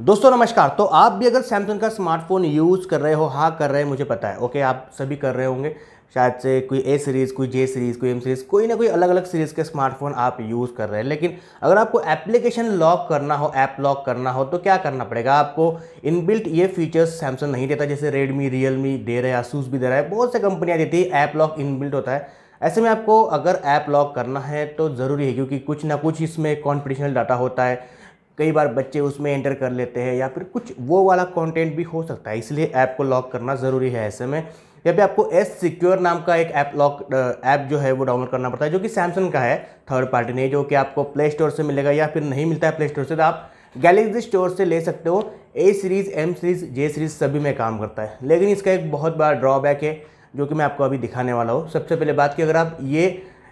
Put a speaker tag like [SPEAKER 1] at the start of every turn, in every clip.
[SPEAKER 1] दोस्तों नमस्कार तो आप भी अगर सैमसंग का स्मार्टफोन यूज़ कर रहे हो हाँ कर रहे हैं मुझे पता है ओके आप सभी कर रहे होंगे शायद से कोई ए सीरीज़ कोई जे सीरीज़ कोई एम सीरीज़ कोई ना कोई अलग अलग सीरीज़ के स्मार्टफोन आप यूज़ कर रहे हैं लेकिन अगर आपको एप्लीकेशन लॉक करना हो ऐप लॉक करना हो तो क्या करना पड़ेगा आपको इनबिल्ट ये फीचर्स सैमसंग नहीं देता जैसे रेडमी रियलमी दे रहे हैं आसूस भी दे रहा है बहुत से कंपनियाँ देती है ऐप लॉक इनबिल्ट होता है ऐसे में आपको अगर ऐप लॉक करना है तो ज़रूरी है क्योंकि कुछ ना कुछ इसमें कॉन्फिडेंशियल डाटा होता है कई बार बच्चे उसमें एंटर कर लेते हैं या फिर कुछ वो वाला कंटेंट भी हो सकता है इसलिए ऐप को लॉक करना ज़रूरी है ऐसे में या फिर आपको एस सिक्योर नाम का एक ऐप लॉक ऐप जो है वो डाउनलोड करना पड़ता है जो कि सैमसंग का है थर्ड पार्टी नहीं जो कि आपको प्ले स्टोर से मिलेगा या फिर नहीं मिलता है प्ले स्टोर से तो आप गैलेक्सी स्टोर से ले सकते हो A series M series J series सभी में काम करता है लेकिन इसका एक बहुत बड़ा ड्रॉबैक है जो कि मैं आपको अभी दिखाने वाला हूँ सबसे पहले बात की अगर आप ये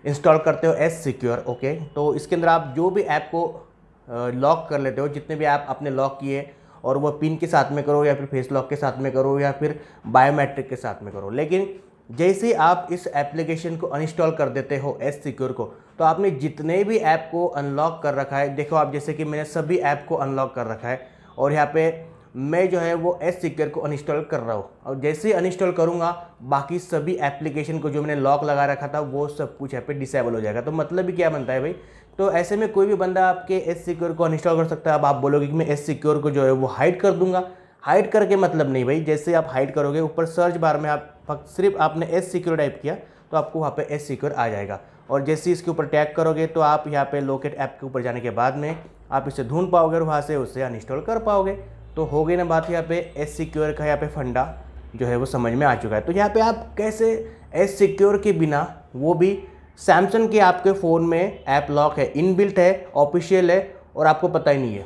[SPEAKER 1] इंस्टॉल करते हो एस सिक्योर ओके तो इसके अंदर आप जो भी ऐप को लॉक कर लेते हो जितने भी ऐप आपने लॉक किए और वह पिन के साथ में करो या फिर फेस लॉक के साथ में करो या फिर बायोमेट्रिक के साथ में करो लेकिन जैसे आप इस एप्लीकेशन को अनइंस्टॉल कर देते हो एस सिक्योर को तो आपने जितने भी ऐप को अनलॉक कर रखा है देखो आप जैसे कि मैंने सभी ऐप को अनलॉक कर रखा है और यहाँ पे मैं जो है वो एस सिक्योर को अनइंस्टॉल कर रहा हूँ और जैसे ही अनइंस्टॉल करूँगा बाकी सभी एप्लीकेशन को जो मैंने लॉक लगा रखा था वो सब कुछ यहाँ पे डिसेबल हो जाएगा तो मतलब भी क्या बनता है भाई तो ऐसे में कोई भी बंदा आपके एस सिक्योर को अनइंस्टॉल कर सकता है अब आप बोलोगे कि मैं एस सिक्योर को जो है वो हाइड कर दूंगा हाइड करके मतलब नहीं भाई जैसे आप हाइड करोगे ऊपर सर्च बार में आप सिर्फ आपने एस सिक्योर टाइप किया तो आपको वहाँ पे एस सिक्योर आ जाएगा और जैसे इसके ऊपर टैग करोगे तो आप यहाँ पे लोकेट ऐप के ऊपर जाने के बाद में आप इसे ढूंढ पाओगे और वहाँ से उसे अनइंस्टॉल कर पाओगे तो हो गई ना बात यहाँ पे एस सिक्योर का यहाँ पे फंडा जो है वो समझ में आ चुका है तो यहाँ पे आप कैसे एस सिक्योर के बिना वो भी सैमसंग के आपके फ़ोन में ऐप लॉक है इनबिल्ट है ऑफिशियल है और आपको पता ही नहीं है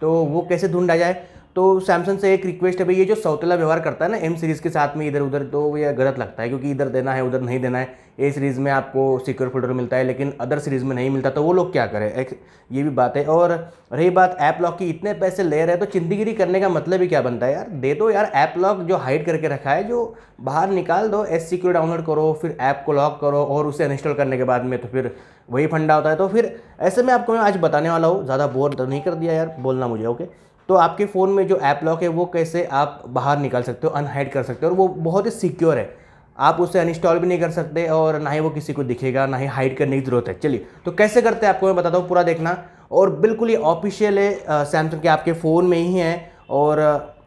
[SPEAKER 1] तो वो कैसे ढूंढा जाए तो सैमसंग से एक रिक्वेस्ट है भाई ये जो सौतेला व्यवहार करता है ना एम सीरीज़ के साथ में इधर उधर तो ये गलत लगता है क्योंकि इधर देना है उधर नहीं देना है ए सीरीज़ में आपको सिक्योर फोल्डर मिलता है लेकिन अदर सीरीज़ में नहीं मिलता तो वो लोग क्या करें एक ये भी बात है और रही बात ऐप लॉक की इतने पैसे ले रहे हैं तो चिंदीगिरी करने का मतलब ही क्या बनता है यार दे दो यार ऐप लॉक जो हाइड करके रखा है जो बाहर निकाल दो एस सिक्योर डाउनलोड करो फिर ऐप को लॉक करो और उसे अनइंस्टॉल करने के बाद में तो फिर वही फंडा होता है तो फिर ऐसे में आपको मैं आज बताने वाला हूँ ज़्यादा बोर तो नहीं कर दिया यार बोलना मुझे ओके तो आपके फ़ोन में जो ऐप लॉक है वो कैसे आप बाहर निकाल सकते हो अनहाइड कर सकते हो और वो बहुत ही सिक्योर है आप उसे अनइंस्टॉल भी नहीं कर सकते और ना ही वो किसी को दिखेगा ना ही हाइड करने की ज़रूरत है चलिए तो कैसे करते हैं आपको मैं बताता हूँ पूरा देखना और बिल्कुल ये ऑफिशियल है सैमसंग के आपके फ़ोन में ही है और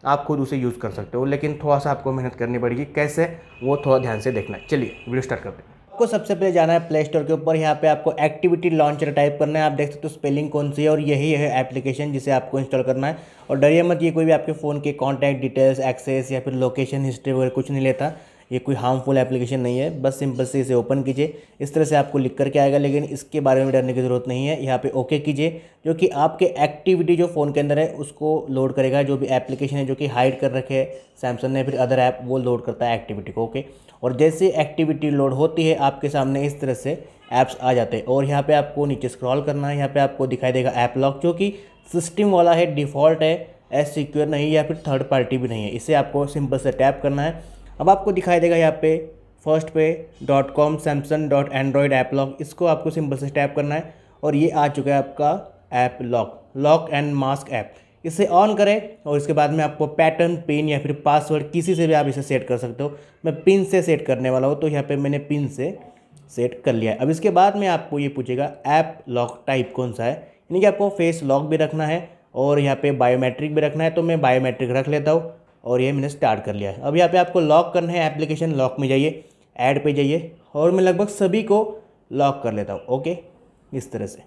[SPEAKER 1] आप खुद उसे यूज़ कर सकते हो लेकिन थोड़ा सा आपको मेहनत करनी पड़ेगी कैसे वो थोड़ा ध्यान से देखना चलिए वीडियो स्टार्ट करते हैं आपको सबसे पहले जाना है प्ले स्टोर के ऊपर यहाँ पे आपको एक्टिविटी लॉन्चर टाइप करना है आप देख सकते हो तो स्पेलिंग कौन सी है और यही है एप्लीकेशन जिसे आपको इंस्टॉल करना है और डरिए मत ये कोई भी आपके फ़ोन के कॉन्टैक्ट डिटेल्स एक्सेस या फिर लोकेशन हिस्ट्री वगैरह कुछ नहीं लेता ये कोई हार्मफुल एप्लीकेशन नहीं है बस सिंपल से इसे ओपन कीजिए इस तरह से आपको लिख करके आएगा लेकिन इसके बारे में डरने की ज़रूरत नहीं है यहाँ पे ओके कीजिए जो कि आपके एक्टिविटी जो फ़ोन के अंदर है उसको लोड करेगा जो भी एप्लीकेशन है जो कि हाइड कर रखे है सैमसंग ने फिर अदर ऐप वो लोड करता है एक्टिविटी को ओके और जैसे एक्टिविटी लोड होती है आपके सामने इस तरह से ऐप्स आ जाते हैं और यहाँ पर आपको नीचे स्क्रॉल करना है यहाँ पर आपको दिखाई देगा ऐप लॉक जो कि सिस्टम वाला है डिफ़ॉल्ट है एस सिक्योर नहीं या फिर थर्ड पार्टी भी नहीं है इसे आपको सिंपल से टैप करना है अब आपको दिखाई देगा यहाँ पे फर्स्ट पे dot com Samsung dot Android app lock इसको आपको सिंपल से टैप करना है और ये आ चुका है आपका app lock lock and mask app इसे ऑन करें और इसके बाद में आपको पैटर्न पिन या फिर पासवर्ड किसी से भी आप इसे सेट कर सकते हो मैं पिन से सेट करने वाला हूँ तो यहाँ पे मैंने पिन से सेट कर लिया है अब इसके बाद में आपको ये पूछेगा ऐप लॉक टाइप कौन सा है यानी कि आपको फेस लॉक भी रखना है और यहाँ पे बायोमेट्रिक भी रखना है तो मैं बायोमेट्रिक रख लेता हूँ और ये मैंने स्टार्ट कर लिया है अब यहाँ पे आपको लॉक करना है एप्लीकेशन लॉक में जाइए ऐड पे जाइए और मैं लगभग सभी को लॉक कर लेता हूँ ओके इस तरह से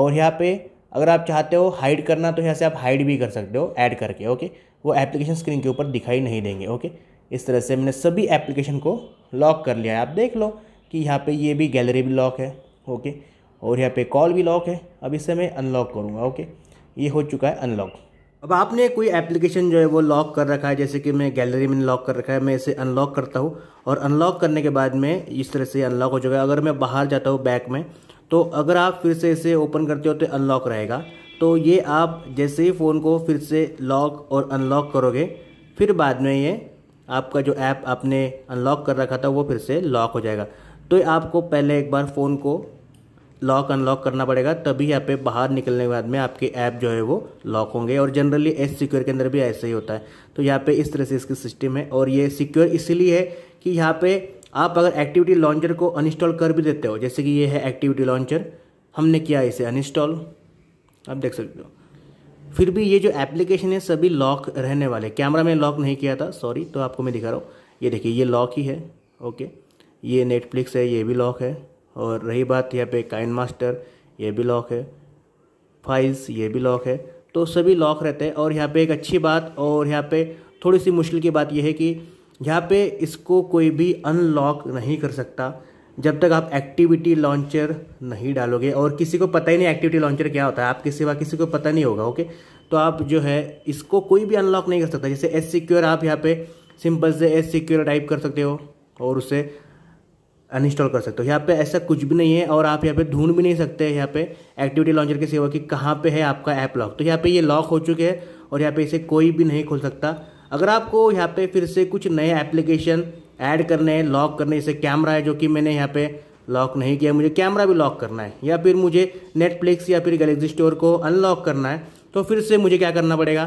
[SPEAKER 1] और यहाँ पे अगर आप चाहते हो हाइड करना तो यहाँ से आप हाइड भी कर सकते हो ऐड करके ओके वो एप्लीकेशन स्क्रीन के ऊपर दिखाई नहीं देंगे ओके इस तरह से मैंने सभी एप्लीकेशन को लॉक कर लिया है आप देख लो कि यहाँ पर ये भी गैलरी भी लॉक है ओके और यहाँ पर कॉल भी लॉक है अब इसे मैं अनलॉक करूँगा ओके ये हो चुका है अनलॉक अब आपने कोई एप्लीकेशन जो है वो लॉक कर रखा है जैसे कि मैं गैलरी में लॉक कर रखा है मैं इसे अनलॉक करता हूँ और अनलॉक करने के बाद में इस तरह से अनलॉक हो जाएगा अगर मैं बाहर जाता हूँ बैक में तो अगर आप फिर से इसे ओपन करते हो तो अनलॉक रहेगा तो ये आप जैसे ही फ़ोन को फिर से लॉक और अनलॉक करोगे फिर बाद में ये आपका जो ऐप आपने अनलॉक कर रखा था वो फिर से लॉक हो जाएगा तो आपको पहले एक बार फ़ोन को लॉक अनलॉक करना पड़ेगा तभी यहाँ पे बाहर निकलने के बाद में आपके ऐप जो है वो लॉक होंगे और जनरली एस सिक्योर के अंदर भी ऐसा ही होता है तो यहाँ पे इस तरह से इसकी सिस्टम है और ये सिक्योर इसलिए है कि यहाँ पे आप अगर एक्टिविटी लॉन्चर को अनइंस्टॉल कर भी देते हो जैसे कि ये है एक्टिविटी लॉन्चर हमने किया इसे अनइंस्टॉल आप देख सकते हो फिर भी ये जो एप्लीकेशन है सभी लॉक रहने वाले कैमरा में लॉक नहीं किया था सॉरी तो आपको मैं दिखा रहा हूँ ये देखिए ये लॉक ही है ओके ये नेटफ्लिक्स है ये भी लॉक है और रही बात यहाँ पे काइन मास्टर ये भी लॉक है फाइल्स ये भी लॉक है तो सभी लॉक रहते हैं और यहाँ पे एक अच्छी बात और यहाँ पे थोड़ी सी मुश्किल की बात यह है कि यहाँ पे इसको कोई भी अनलॉक नहीं कर सकता जब तक आप एक्टिविटी लॉन्चर नहीं डालोगे और किसी को पता ही नहीं एक्टिविटी लॉन्चर क्या होता है आपके सिवा किसी को पता नहीं होगा ओके तो आप जो है इसको कोई भी अनलॉक नहीं कर सकता जैसे एस सिक्योर आप यहाँ पे सिंपल से एस सिक्योर टाइप कर सकते हो और उसे अनइंस्टॉल कर सकते हो यहाँ पे ऐसा कुछ भी नहीं है और आप यहाँ पे ढूंढ भी नहीं सकते यहाँ पे एक्टिविटी लॉन्चर की सेवा कि कहाँ पे है आपका ऐप लॉक तो यहाँ पे ये लॉक हो चुके हैं और यहाँ पे इसे कोई भी नहीं खोल सकता अगर आपको यहाँ पे फिर से कुछ नए एप्लीकेशन ऐड करने हैं लॉक करने इसे कैमरा है जो कि मैंने यहाँ पे लॉक नहीं किया मुझे कैमरा भी लॉक करना है या फिर मुझे नेटफ्लिक्स या फिर गैलेक्सी स्टोर को अनलॉक करना है तो फिर से मुझे क्या करना पड़ेगा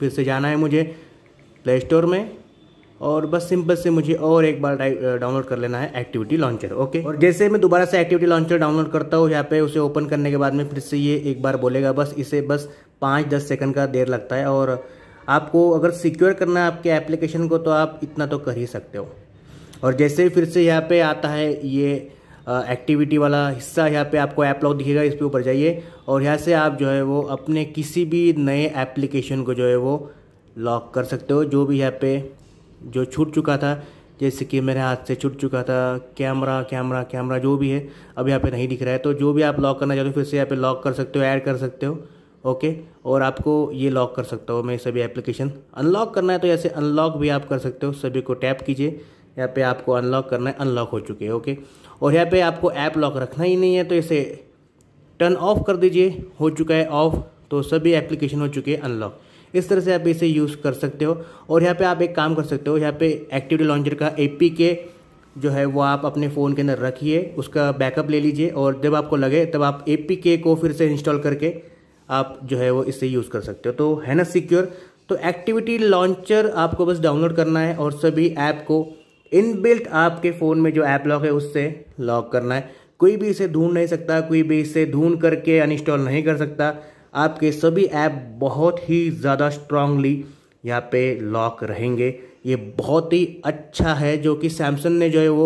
[SPEAKER 1] फिर से जाना है मुझे प्ले स्टोर में और बस सिंपल से मुझे और एक बार डाउनलोड कर लेना है एक्टिविटी लॉन्चर ओके और जैसे मैं दोबारा से एक्टिविटी लॉन्चर डाउनलोड करता हूँ यहाँ पे उसे ओपन करने के बाद में फिर से ये एक बार बोलेगा बस इसे बस पाँच दस सेकंड का देर लगता है और आपको अगर सिक्योर करना है आपके एप्लीकेशन को तो आप इतना तो कर ही सकते हो और जैसे फिर से यहाँ पे आता है ये एक्टिविटी वाला हिस्सा यहाँ पे आपको ऐप लॉक दिखेगा इस पर ऊपर जाइए और यहाँ से आप जो है वो अपने किसी भी नए एप्लीकेशन को जो है वो लॉक कर सकते हो जो भी यहाँ पे जो छूट चुका था जैसे कि मेरे हाथ से छूट चुका था कैमरा कैमरा कैमरा जो भी है अब यहाँ पे नहीं दिख रहा है तो जो भी आप लॉक करना चाहते हो फिर से यहाँ पे लॉक कर सकते हो ऐड कर सकते हो ओके और आपको ये लॉक कर सकता हो मैं सभी एप्लीकेशन अनलॉक करना है तो ऐसे अनलॉक भी आप कर सकते हो सभी को टैप कीजिए यहाँ पे आपको अनलॉक करना है अनलॉक हो चुके हैं ओके और यहाँ पे आपको ऐप लॉक रखना ही नहीं है तो इसे टर्न ऑफ कर दीजिए हो चुका है ऑफ तो सभी एप्लीकेशन हो चुके हैं अनलॉक इस तरह से आप इसे यूज़ कर सकते हो और यहाँ पे आप एक काम कर सकते हो यहाँ पे एक्टिविटी लॉन्चर का ए के जो है वो आप अपने फ़ोन के अंदर रखिए उसका बैकअप ले लीजिए और जब आपको लगे तब आप ए के को फिर से इंस्टॉल करके आप जो है वो इससे यूज़ कर सकते हो तो है ना सिक्योर तो एक्टिविटी लॉन्चर आपको बस डाउनलोड करना है और सभी ऐप को इनबिल्ट आपके फ़ोन में जो ऐप लॉक है उससे लॉक करना है कोई भी इसे ढूंढ नहीं सकता कोई भी इसे ढूंढ करके अनइंस्टॉल नहीं कर सकता आपके सभी ऐप बहुत ही ज़्यादा स्ट्रांगली यहाँ पे लॉक रहेंगे ये बहुत ही अच्छा है जो कि सैमसंग ने जो है वो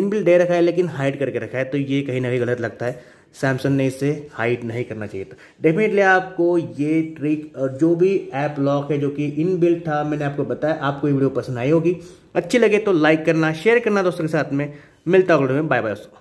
[SPEAKER 1] इनबिल दे रखा है लेकिन हाइड करके रखा है तो ये कहीं ना कहीं गलत लगता है सैमसंग ने इसे हाइड नहीं करना चाहिए था डेफिनेटली आपको ये ट्रिक और जो भी ऐप लॉक है जो कि इनबिल्ट था मैंने आपको बताया आपको ये वीडियो पसंद आई होगी अच्छी लगे तो लाइक करना शेयर करना दोस्तों के साथ में मिलता वीडियो में बाय बाय दोस्तों